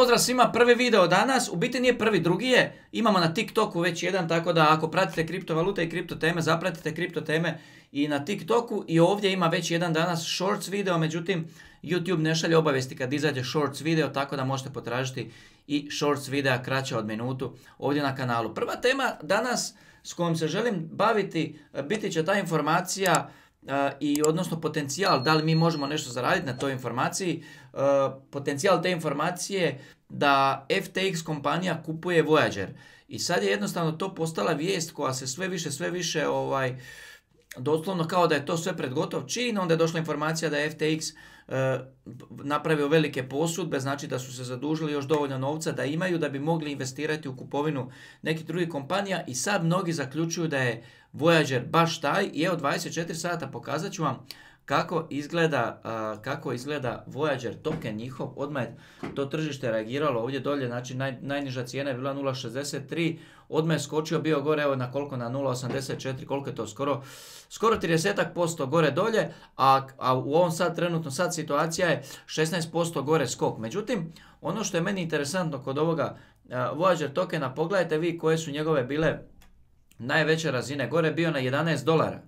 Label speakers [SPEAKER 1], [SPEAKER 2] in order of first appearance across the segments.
[SPEAKER 1] Pozdrav svima, prvi video danas, u biti nije prvi, drugi je, imamo na TikToku već jedan, tako da ako pratite kriptovalute i kripto teme, zapratite kripto teme i na TikToku i ovdje ima već jedan danas shorts video, međutim YouTube ne šalje obavijesti kad izađe shorts video, tako da možete potražiti i shorts videa kraće od minutu ovdje na kanalu. Prva tema danas s kojom se želim baviti, e, biti će ta informacija i odnosno potencijal, da li mi možemo nešto zaraditi na toj informaciji, potencijal te informacije da FTX kompanija kupuje Voyager. I sad je jednostavno to postala vijest koja se sve više, sve više ovaj, doslovno kao da je to sve pred gotov čin, onda je došla informacija da je FTX E, napravio velike posudbe, znači da su se zadužili još dovoljno novca da imaju da bi mogli investirati u kupovinu nekih drugih kompanija i sad mnogi zaključuju da je Voyager baš taj i evo 24 sata pokazat ću vam kako izgleda, uh, kako izgleda Voyager token njihov, odmah je to tržište reagiralo ovdje dolje, znači naj, najniža cijena je bila 0.63, odmah je skočio bio gore, evo na koliko, na 0.84, koliko je to skoro, skoro 30% gore dolje, a, a u ovom sad trenutno sad situacija je 16% gore skok. Međutim, ono što je meni interesantno kod ovoga uh, Voyager tokena, pogledajte vi koje su njegove bile najveće razine, gore bio na 11 dolara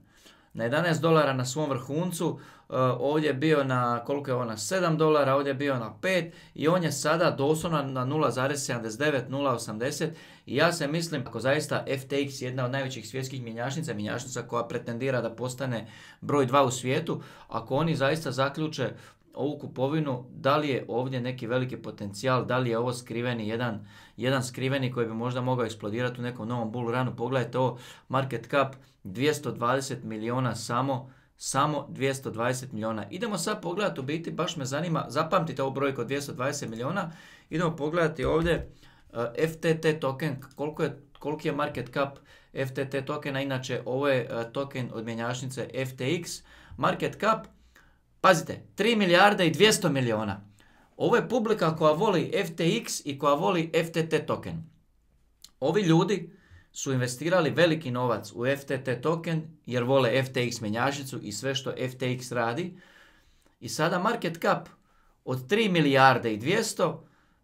[SPEAKER 1] na 11 dolara na svom vrhuncu, e, ovdje je bio na koliko je ona 7 dolara, ovdje je bio na 5 i on je sada doslovno na 0.79, 0.80 i ja se mislim ako zaista FTX je jedna od najvećih svjetskih mjenjačnica, mjenjačnica koja pretendira da postane broj 2 u svijetu, ako oni zaista zaključe ovu kupovinu, da li je ovdje neki veliki potencijal, da li je ovo skriveni jedan, jedan skriveni koji bi možda mogao eksplodirati u nekom novom bull runu. Pogledajte ovo, market cap 220 miliona samo, samo 220 miliona. Idemo sad pogledati u biti, baš me zanima, zapamtite ovu brojku od 220 miliona, idemo pogledati ovdje eh, FTT token, koliko je, koliki je market cap FTT tokena, inače ovo je eh, token od mjenjačnice FTX, market cap Pazite, 3 milijarde i 200 milijuna. Ovo je publika koja voli FTX i koja voli FTT token. Ovi ljudi su investirali veliki novac u FTT token jer vole FTX menjažicu i sve što FTX radi. I sada market cap od 3 milijarde i 200,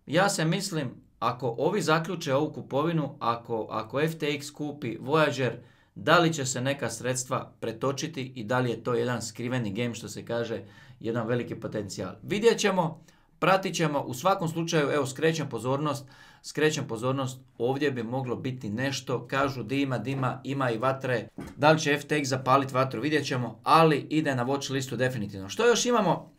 [SPEAKER 1] ja se mislim ako ovi zaključe ovu kupovinu, ako, ako FTX kupi Voyager, da li će se neka sredstva pretočiti i da li je to jedan skriveni game što se kaže jedan veliki potencijal. Vidjet ćemo, pratit ćemo, u svakom slučaju evo skrećem pozornost, skrećem pozornost ovdje bi moglo biti nešto, kažu dima, dima, ima i vatre, da li će FTX zapaliti vatru vidjet ćemo, ali ide na watch listu definitivno. Što još imamo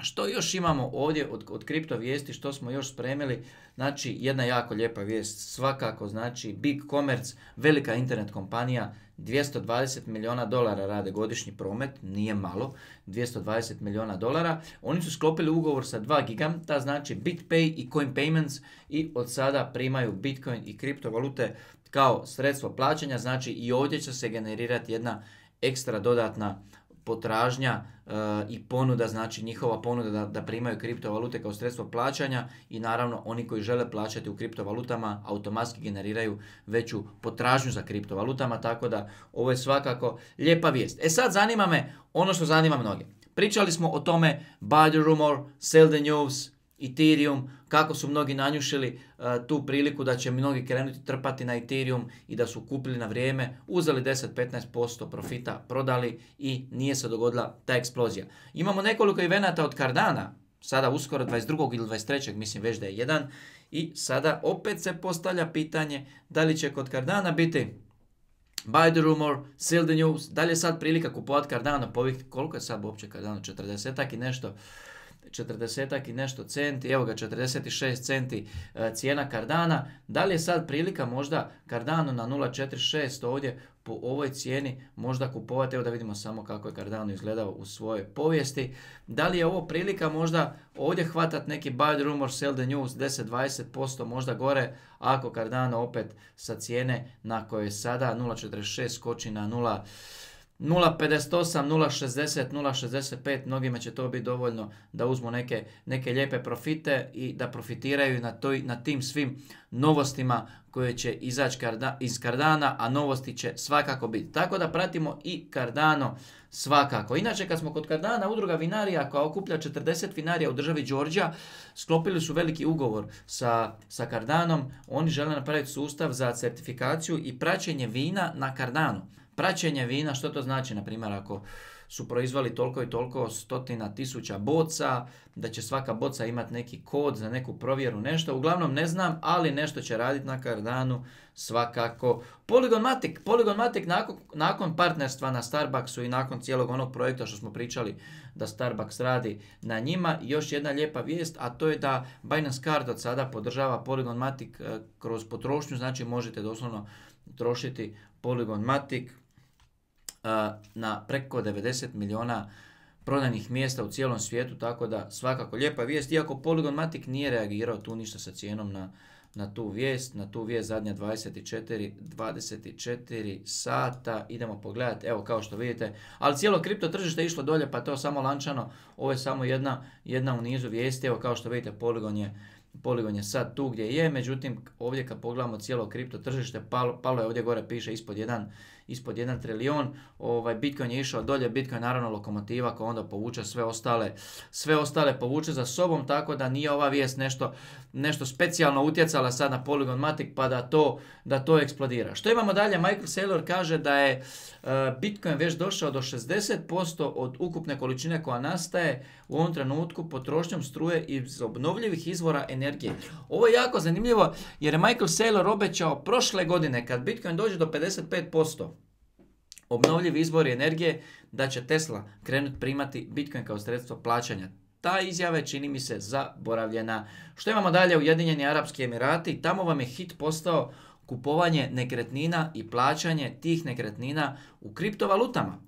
[SPEAKER 1] što još imamo ovdje od, od kripto vijesti, što smo još spremili? Znači, jedna jako lijepa vijest, svakako, znači Big Commerce, velika internet kompanija, 220 milijuna dolara rade godišnji promet, nije malo, 220 milijuna dolara. Oni su sklopili ugovor sa 2 giganta, znači BitPay i CoinPayments i od sada primaju Bitcoin i kriptovalute kao sredstvo plaćanja, znači i ovdje će se generirati jedna ekstra dodatna potražnja e, i ponuda, znači njihova ponuda da, da primaju kriptovalute kao sredstvo plaćanja i naravno oni koji žele plaćati u kriptovalutama automatski generiraju veću potražnju za kriptovalutama, tako da ovo je svakako lijepa vijest. E sad zanima me ono što zanima mnoge. Pričali smo o tome buy the rumor, sell the news, Ethereum, kako su mnogi nanjušili eh, tu priliku da će mnogi krenuti trpati na Ethereum i da su kupili na vrijeme, uzeli 10-15% profita, prodali i nije se dogodila ta eksplozija. Imamo nekoliko evenata od Cardana, sada uskoro 22. ili 23. mislim već da je jedan i sada opet se postavlja pitanje da li će kod Cardana biti Buy the rumor, sell the news, da li je sad prilika kupovati Cardano po koliko je sad uopće Cardano, 40 i nešto, 40 i nešto centi, evo ga 46 centi e, cijena kardana. Da li je sad prilika možda Cardano na 0.46 ovdje po ovoj cijeni možda kupovati, evo da vidimo samo kako je kardano izgledao u svojoj povijesti. Da li je ovo prilika možda ovdje hvatat neki buy the rumor, sell the news 10-20% možda gore ako kardano opet sa cijene na kojoj je sada 0.46 skoči na 0 0.58, 0.60, 0.65, mnogima će to biti dovoljno da uzmu neke, neke lijepe profite i da profitiraju na, toj, na tim svim novostima koje će izaći iz kardana, a novosti će svakako biti. Tako da pratimo i kardano svakako. Inače, kad smo kod kardana, udruga Vinarija koja okuplja 40 vinarija u državi Đorđa, sklopili su veliki ugovor sa, sa Oni žele napraviti sustav za certifikaciju i praćenje vina na kardanu. Praćenje vina, što to znači? Na primjer, ako su proizvali toliko i toliko stotina tisuća boca, da će svaka boca imati neki kod za neku provjeru, nešto. Uglavnom ne znam, ali nešto će raditi na kardanu, svakako. Poligonmatic, Poligonmatic nakon, nakon partnerstva na Starbucksu i nakon cijelog onog projekta što smo pričali da Starbucks radi na njima, još jedna lijepa vijest, a to je da Binance Card od sada podržava Poligonmatic eh, kroz potrošnju, znači možete doslovno trošiti Poligonmatic na preko 90 milijuna prodanih mjesta u cijelom svijetu, tako da svakako lijepa vijest, iako Polygon Matic nije reagirao tu ništa sa cijenom na, na tu vijest, na tu vijest zadnja 24, 24 sata, idemo pogledati, evo kao što vidite, ali cijelo kripto tržište je išlo dolje, pa to samo lančano, ovo je samo jedna, jedna u nizu vijesti, evo kao što vidite poligon je, Polygon je sad tu gdje je, međutim ovdje kad pogledamo cijelo kripto tržište, palo, palo je ovdje gore piše ispod jedan ispod 1 trilion, ovaj, Bitcoin je išao dolje, Bitcoin naravno lokomotiva koja onda povuče sve ostale, sve ostale povuče za sobom, tako da nije ova vijest nešto, nešto specijalno utjecala sad na Polygon Matic pa da to, da to eksplodira. Što imamo dalje? Michael Saylor kaže da je e, Bitcoin već došao do 60% od ukupne količine koja nastaje u ovom trenutku potrošnjom struje iz obnovljivih izvora energije. Ovo je jako zanimljivo jer je Michael Saylor obećao prošle godine kad Bitcoin dođe do 55%, obnovljivi izvori energije da će Tesla krenut primati Bitcoin kao sredstvo plaćanja. Ta izjava je čini mi se zaboravljena. Što imamo dalje Ujedinjeni Arabski Emirati? Tamo vam je hit postao kupovanje nekretnina i plaćanje tih nekretnina u kriptovalutama.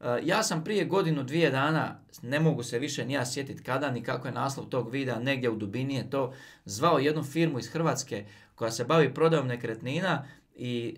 [SPEAKER 1] E, ja sam prije godinu, dvije dana, ne mogu se više ni ja sjetiti kada ni kako je naslov tog videa, negdje u dubini je to, zvao jednu firmu iz Hrvatske koja se bavi prodajom nekretnina i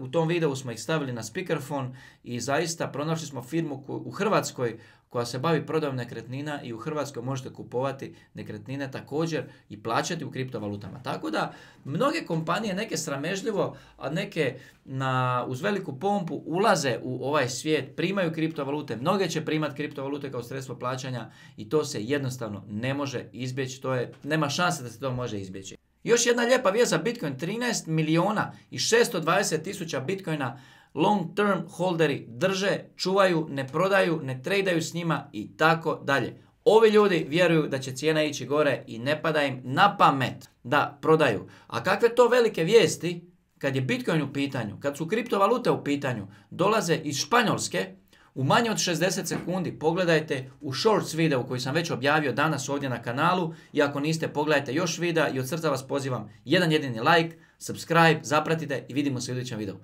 [SPEAKER 1] u tom videu smo ih stavili na speakerphone i zaista pronašli smo firmu u Hrvatskoj koja se bavi prodajom nekretnina i u Hrvatskoj možete kupovati nekretnine također i plaćati u kriptovalutama. Tako da mnoge kompanije, neke sramežljivo, a neke na, uz veliku pompu ulaze u ovaj svijet, primaju kriptovalute, mnoge će primati kriptovalute kao sredstvo plaćanja i to se jednostavno ne može izbjeći, to je, nema šanse da se to može izbjeći. Još jedna lijepa vijest za Bitcoin, 13 miliona i 620 tisuća Bitcoina long term holderi drže, čuvaju, ne prodaju, ne tradaju s njima i tako dalje. Ovi ljudi vjeruju da će cijena ići gore i ne pada im na pamet da prodaju. A kakve to velike vijesti kad je Bitcoin u pitanju, kad su kriptovalute u pitanju, dolaze iz Španjolske, u manje od 60 sekundi pogledajte u shorts video koji sam već objavio danas ovdje na kanalu i ako niste pogledajte još videa i od srca vas pozivam jedan jedini like, subscribe, zapratite i vidimo se u idućem videu.